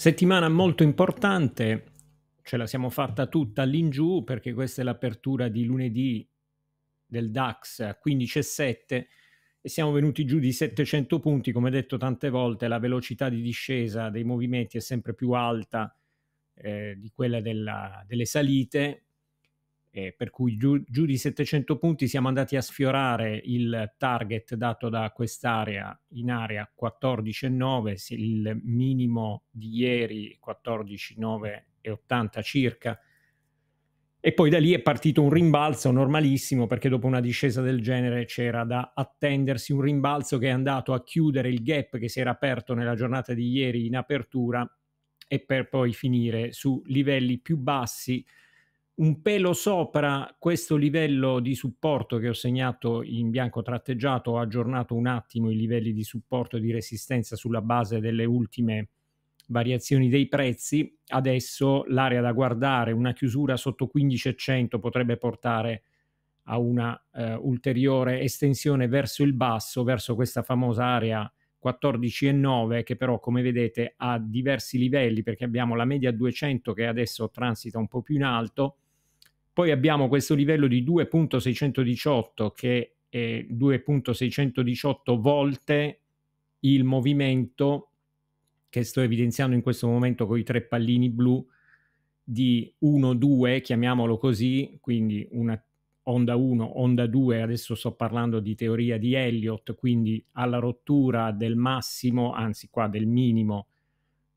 Settimana molto importante, ce la siamo fatta tutta all'ingiù perché questa è l'apertura di lunedì del DAX a 15,7 e siamo venuti giù di 700 punti, come detto tante volte, la velocità di discesa dei movimenti è sempre più alta eh, di quella della, delle salite, eh, per cui giù, giù, di 700 punti siamo andati a sfiorare il target dato da quest'area in area 14,9, il minimo di ieri 14,9,80 circa. E poi da lì è partito un rimbalzo normalissimo perché dopo una discesa del genere c'era da attendersi un rimbalzo che è andato a chiudere il gap che si era aperto nella giornata di ieri in apertura e per poi finire su livelli più bassi un pelo sopra questo livello di supporto che ho segnato in bianco tratteggiato, ho aggiornato un attimo i livelli di supporto e di resistenza sulla base delle ultime variazioni dei prezzi. Adesso l'area da guardare, una chiusura sotto 15,100 potrebbe portare a una eh, ulteriore estensione verso il basso, verso questa famosa area 14,9 che però come vedete ha diversi livelli perché abbiamo la media 200 che adesso transita un po' più in alto poi abbiamo questo livello di 2.618 che è 2.618 volte il movimento che sto evidenziando in questo momento con i tre pallini blu di 1-2, chiamiamolo così, quindi una onda 1, onda 2, adesso sto parlando di teoria di Elliott, quindi alla rottura del massimo, anzi qua del minimo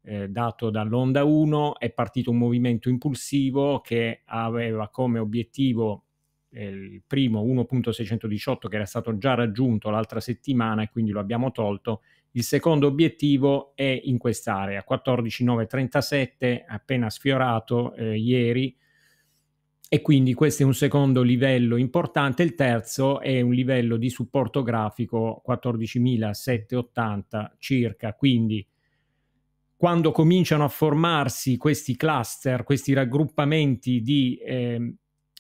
eh, dato dall'Onda 1, è partito un movimento impulsivo che aveva come obiettivo eh, il primo 1.618 che era stato già raggiunto l'altra settimana e quindi lo abbiamo tolto. Il secondo obiettivo è in quest'area, 14.937, appena sfiorato eh, ieri, e quindi questo è un secondo livello importante. Il terzo è un livello di supporto grafico 14.780 circa, quindi quando cominciano a formarsi questi cluster, questi raggruppamenti di eh,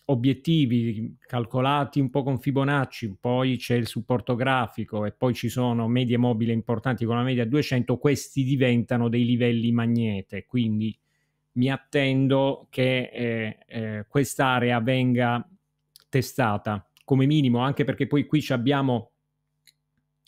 obiettivi calcolati un po' con Fibonacci, poi c'è il supporto grafico e poi ci sono medie mobili importanti con la media 200, questi diventano dei livelli magnete, quindi mi attendo che eh, eh, quest'area venga testata come minimo, anche perché poi qui abbiamo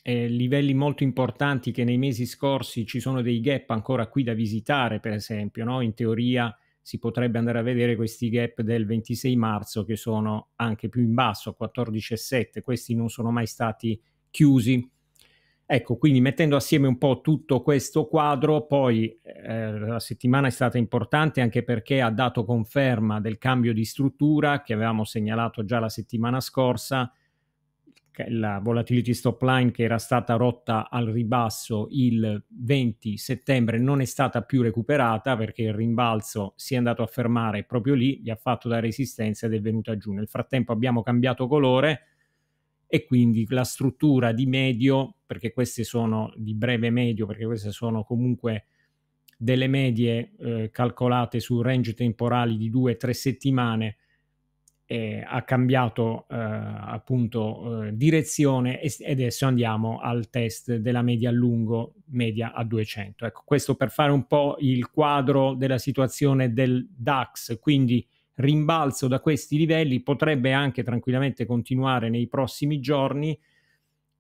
eh, livelli molto importanti che nei mesi scorsi ci sono dei gap ancora qui da visitare, per esempio, no? in teoria si potrebbe andare a vedere questi gap del 26 marzo che sono anche più in basso, 14,7, questi non sono mai stati chiusi. Ecco, quindi mettendo assieme un po' tutto questo quadro, poi eh, la settimana è stata importante anche perché ha dato conferma del cambio di struttura che avevamo segnalato già la settimana scorsa, la volatility stop line che era stata rotta al ribasso il 20 settembre non è stata più recuperata perché il rimbalzo si è andato a fermare proprio lì, gli ha fatto da resistenza ed è venuta giù. Nel frattempo abbiamo cambiato colore e quindi la struttura di medio, perché queste sono di breve medio, perché queste sono comunque delle medie eh, calcolate su range temporali di 2-3 settimane, eh, ha cambiato eh, appunto eh, direzione e adesso andiamo al test della media a lungo, media a 200. Ecco, questo per fare un po' il quadro della situazione del DAX, quindi rimbalzo da questi livelli potrebbe anche tranquillamente continuare nei prossimi giorni.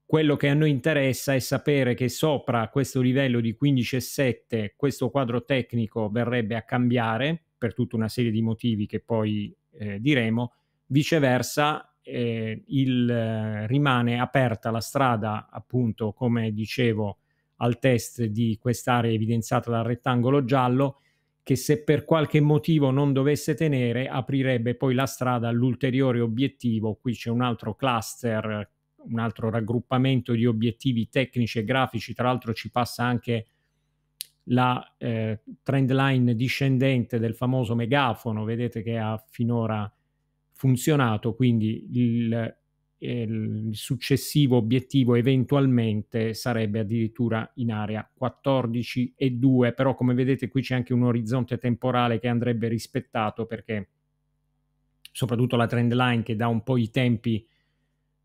Quello che a noi interessa è sapere che sopra questo livello di 15,7 questo quadro tecnico verrebbe a cambiare per tutta una serie di motivi che poi eh, diremo Viceversa, eh, il, eh, rimane aperta la strada, appunto, come dicevo, al test di quest'area evidenziata dal rettangolo giallo, che se per qualche motivo non dovesse tenere aprirebbe poi la strada all'ulteriore obiettivo. Qui c'è un altro cluster, un altro raggruppamento di obiettivi tecnici e grafici, tra l'altro ci passa anche la eh, trend line discendente del famoso megafono, vedete che ha finora funzionato, quindi il, eh, il successivo obiettivo eventualmente sarebbe addirittura in area 14 e 2, però come vedete qui c'è anche un orizzonte temporale che andrebbe rispettato perché soprattutto la trend line che dà un po' i tempi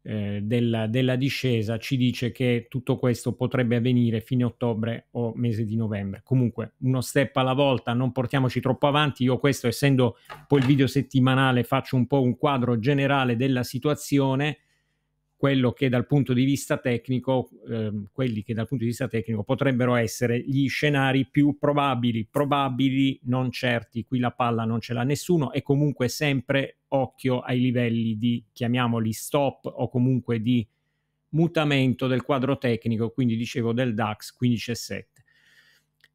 eh, della, della, discesa ci dice che tutto questo potrebbe avvenire fine ottobre o mese di novembre. Comunque, uno step alla volta, non portiamoci troppo avanti. Io questo, essendo poi il video settimanale, faccio un po' un quadro generale della situazione quello che dal punto di vista tecnico, eh, quelli che dal punto di vista tecnico potrebbero essere gli scenari più probabili, probabili, non certi, qui la palla non ce l'ha nessuno e comunque sempre occhio ai livelli di, chiamiamoli stop o comunque di mutamento del quadro tecnico, quindi dicevo del DAX 15 e 7.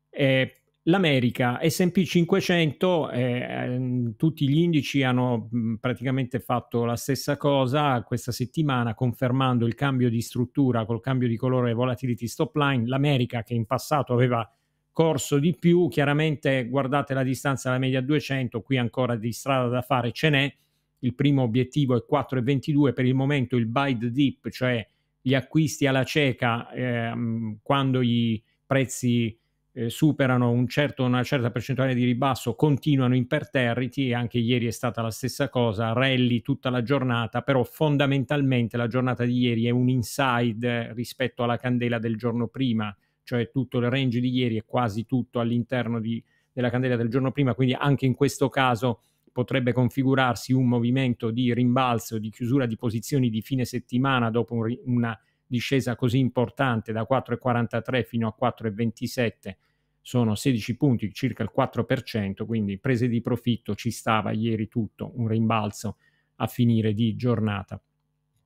Eh, L'America, SP 500, eh, ehm, tutti gli indici hanno mm, praticamente fatto la stessa cosa questa settimana, confermando il cambio di struttura col cambio di colore volatility stop line. L'America, che in passato aveva corso di più, chiaramente guardate la distanza alla media 200, qui ancora di strada da fare ce n'è. Il primo obiettivo è 4,22, per il momento il buy the dip, cioè gli acquisti alla cieca eh, quando i prezzi eh, superano un certo, una certa percentuale di ribasso continuano imperterriti, e anche ieri è stata la stessa cosa, rally tutta la giornata, però fondamentalmente la giornata di ieri è un inside rispetto alla candela del giorno prima, cioè tutto il range di ieri è quasi tutto all'interno di, della candela del giorno prima, quindi anche in questo caso potrebbe configurarsi un movimento di rimbalzo, di chiusura di posizioni di fine settimana dopo un, una discesa così importante da 4,43 fino a 4,27 sono 16 punti, circa il 4%, quindi prese di profitto ci stava ieri tutto, un rimbalzo a finire di giornata.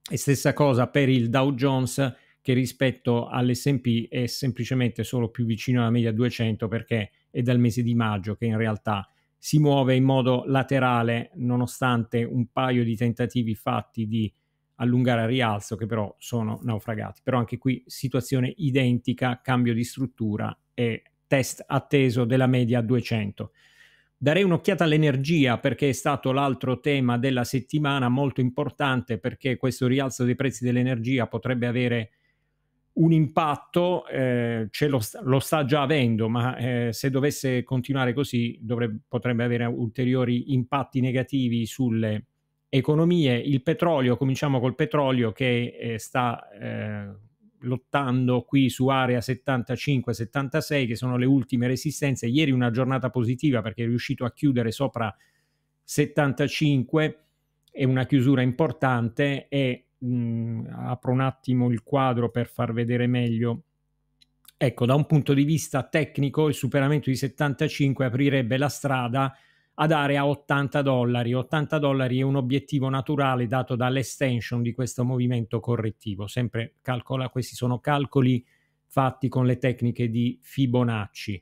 E stessa cosa per il Dow Jones che rispetto all'SP è semplicemente solo più vicino alla media 200 perché è dal mese di maggio che in realtà si muove in modo laterale nonostante un paio di tentativi fatti di allungare a rialzo che però sono naufragati. Però anche qui situazione identica, cambio di struttura e test atteso della media 200. Darei un'occhiata all'energia perché è stato l'altro tema della settimana molto importante perché questo rialzo dei prezzi dell'energia potrebbe avere un impatto, eh, ce lo, lo, sta già avendo, ma eh, se dovesse continuare così dovrebbe, potrebbe avere ulteriori impatti negativi sulle economie, il petrolio, cominciamo col petrolio che eh, sta eh, lottando qui su area 75-76 che sono le ultime resistenze. Ieri una giornata positiva perché è riuscito a chiudere sopra 75 è una chiusura importante e mh, mm, apro un attimo il quadro per far vedere meglio. Ecco, da un punto di vista tecnico il superamento di 75 aprirebbe la strada a dare a 80 dollari. 80 dollari è un obiettivo naturale dato dall'extension di questo movimento correttivo. Sempre calcola, questi sono calcoli fatti con le tecniche di Fibonacci.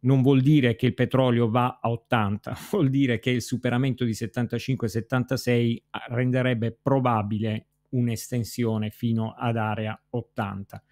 Non vuol dire che il petrolio va a 80, vuol dire che il superamento di 75-76 ah, renderebbe probabile un'estensione fino ad area 80.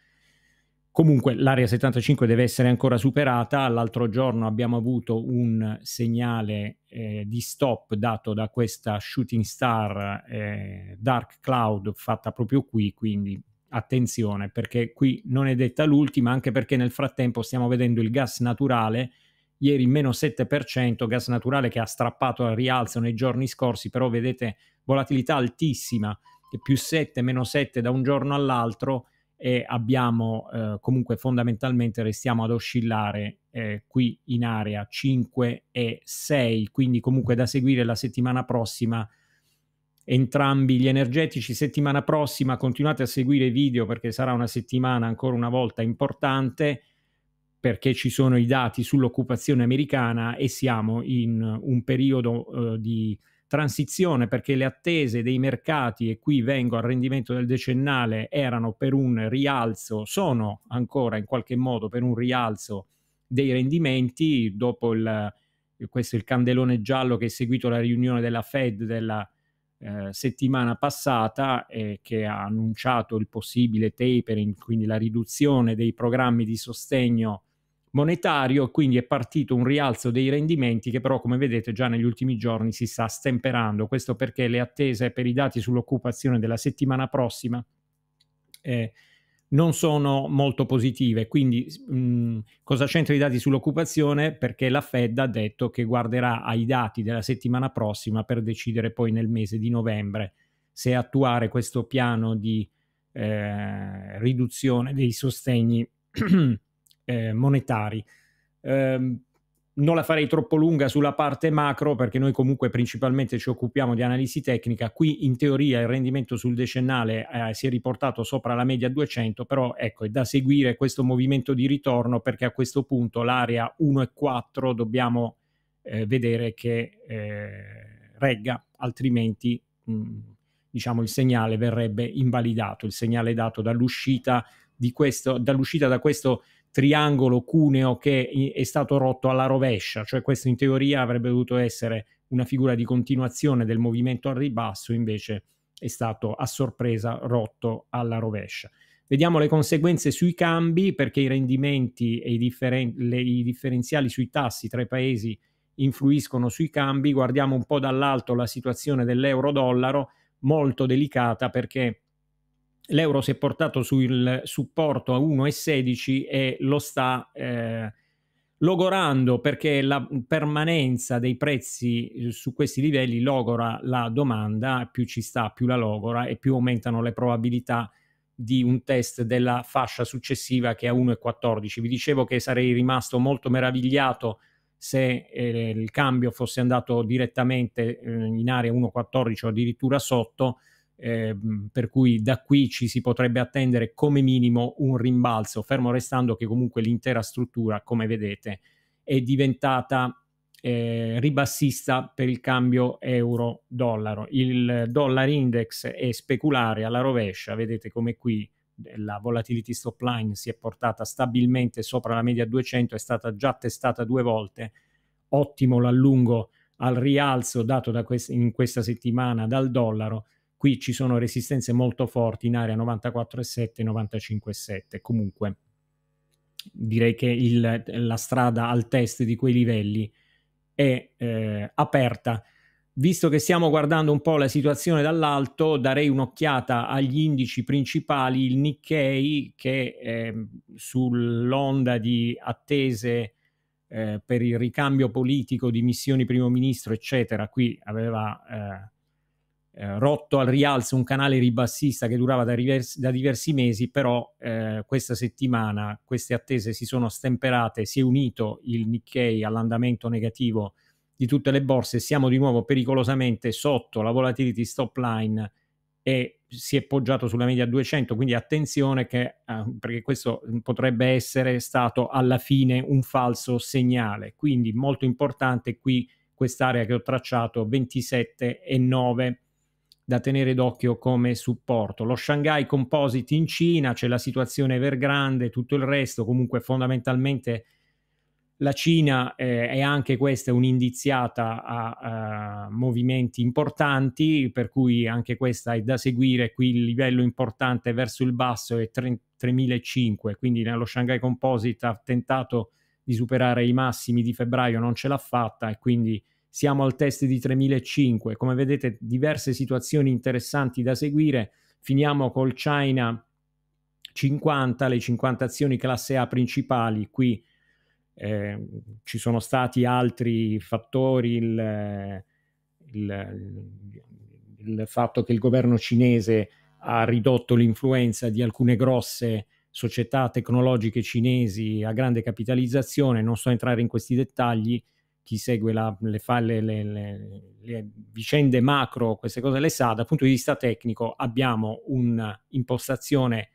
Comunque l'area 75 deve essere ancora superata. L'altro giorno abbiamo avuto un segnale eh, di stop dato da questa shooting star eh, Dark Cloud fatta proprio qui, quindi attenzione perché qui non è detta l'ultima, anche perché nel frattempo stiamo vedendo il gas naturale, ieri meno 7%, gas naturale che ha strappato al rialzo nei giorni scorsi, però vedete volatilità altissima, più 7, meno 7 da un giorno all'altro e abbiamo eh, comunque fondamentalmente restiamo ad oscillare eh, qui in area 5 e 6, quindi comunque da seguire la settimana prossima entrambi gli energetici. Settimana prossima continuate a seguire i video perché sarà una settimana ancora una volta importante perché ci sono i dati sull'occupazione americana e siamo in un periodo eh, di transizione perché le attese dei mercati, e qui vengo al rendimento del decennale, erano per un rialzo, sono ancora in qualche modo per un rialzo dei rendimenti dopo il, questo è il candelone giallo che è seguito la riunione della Fed della eh, settimana passata eh, che ha annunciato il possibile tapering, quindi la riduzione dei programmi di sostegno monetario, quindi è partito un rialzo dei rendimenti che però come vedete già negli ultimi giorni si sta stemperando, questo perché le attese per i dati sull'occupazione della settimana prossima eh, non sono molto positive. Quindi mh, mm, cosa c'entrano i dati sull'occupazione? Perché la Fed ha detto che guarderà ai dati della settimana prossima per decidere poi nel mese di novembre se attuare questo piano di eh, riduzione dei sostegni eh, monetari. Eh, non la farei troppo lunga sulla parte macro perché noi comunque principalmente ci occupiamo di analisi tecnica. Qui in teoria il rendimento sul decennale eh, si è riportato sopra la media 200, però ecco è da seguire questo movimento di ritorno perché a questo punto l'area 1 e 4 dobbiamo eh, vedere che eh, regga, altrimenti mh, mm, diciamo il segnale verrebbe invalidato, il segnale dato dall'uscita, questo, dall'uscita da questo triangolo cuneo che è stato rotto alla rovescia, cioè questo in teoria avrebbe dovuto essere una figura di continuazione del movimento al ribasso, invece è stato a sorpresa rotto alla rovescia. Vediamo le conseguenze sui cambi perché i rendimenti e i, differen- le, i differenziali sui tassi tra i paesi influiscono sui cambi. Guardiamo un po' dall'alto la situazione dell'euro-dollaro, molto delicata perché l'euro si è portato sul supporto a 1,16 e lo sta eh, logorando perché la permanenza dei prezzi eh, su questi livelli logora la domanda, più ci sta, più la logora e più aumentano le probabilità di un test della fascia successiva che è a 1,14. Vi dicevo che sarei rimasto molto meravigliato se eh, il cambio fosse andato direttamente eh, in area 1,14 o addirittura sotto, eh, per cui da qui ci si potrebbe attendere come minimo un rimbalzo, fermo restando che comunque l'intera struttura, come vedete, è diventata eh, ribassista per il cambio euro-dollaro. Il dollar index è speculare alla rovescia, vedete come qui eh, la volatility stop line si è portata stabilmente sopra la media 200, è stata già testata due volte. Ottimo l'allungo al rialzo dato quest- in questa settimana dal dollaro qui ci sono resistenze molto forti in area 94,7 95,7 comunque direi che il, la strada al test di quei livelli è eh, aperta visto che stiamo guardando un po' la situazione dall'alto darei un'occhiata agli indici principali il Nikkei che eh, sull'onda di attese eh, per il ricambio politico di missioni primo ministro eccetera qui aveva eh, eh, rotto al rialzo un canale ribassista che durava da, riversi, da diversi mesi, però eh, questa settimana queste attese si sono stemperate, si è unito il Nikkei all'andamento negativo di tutte le borse, siamo di nuovo pericolosamente sotto la volatility stop line e si è poggiato sulla media 200, quindi attenzione che, eh, perché questo potrebbe essere stato alla fine un falso segnale, quindi molto importante qui quest'area che ho tracciato 27 e 9 da tenere d'occhio come supporto. Lo Shanghai Composite in Cina, c'è la situazione Evergrande, tutto il resto, comunque fondamentalmente la Cina eh, è anche questa un'indiziata a, a, movimenti importanti, per cui anche questa è da seguire, qui il livello importante verso il basso è 3.500, quindi lo Shanghai Composite ha tentato di superare i massimi di febbraio, non ce l'ha fatta e quindi siamo al test di 3005. Come vedete, diverse situazioni interessanti da seguire. Finiamo col China 50, le 50 azioni classe A principali. Qui eh, ci sono stati altri fattori, il, il, il, fatto che il governo cinese ha ridotto l'influenza di alcune grosse società tecnologiche cinesi a grande capitalizzazione, non so entrare in questi dettagli, chi segue la, le, le, le, le, vicende macro, queste cose le sa, dal punto di vista tecnico abbiamo un'impostazione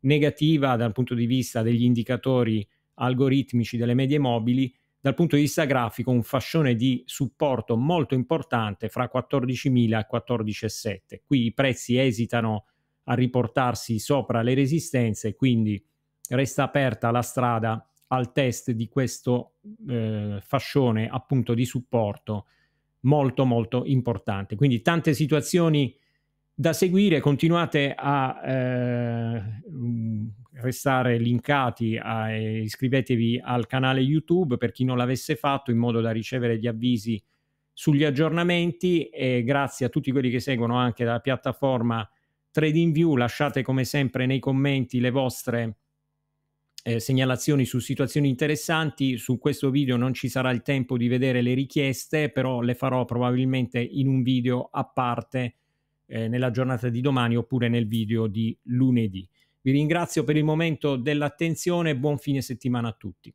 negativa dal punto di vista degli indicatori algoritmici delle medie mobili, dal punto di vista grafico un fascione di supporto molto importante fra 14.000 e 14.700. Qui i prezzi esitano a riportarsi sopra le resistenze, quindi resta aperta la strada al test di questo eh, fascione appunto di supporto molto molto importante. Quindi tante situazioni da seguire, continuate a eh, mm, restare linkati, a, iscrivetevi al canale YouTube per chi non l'avesse fatto in modo da ricevere gli avvisi sugli aggiornamenti e grazie a tutti quelli che seguono anche dalla piattaforma TradingView, lasciate come sempre nei commenti le vostre eh, segnalazioni su situazioni interessanti. Su questo video non ci sarà il tempo di vedere le richieste, però le farò probabilmente in un video a parte eh, nella giornata di domani oppure nel video di lunedì. Vi ringrazio per il momento dell'attenzione e buon fine settimana a tutti.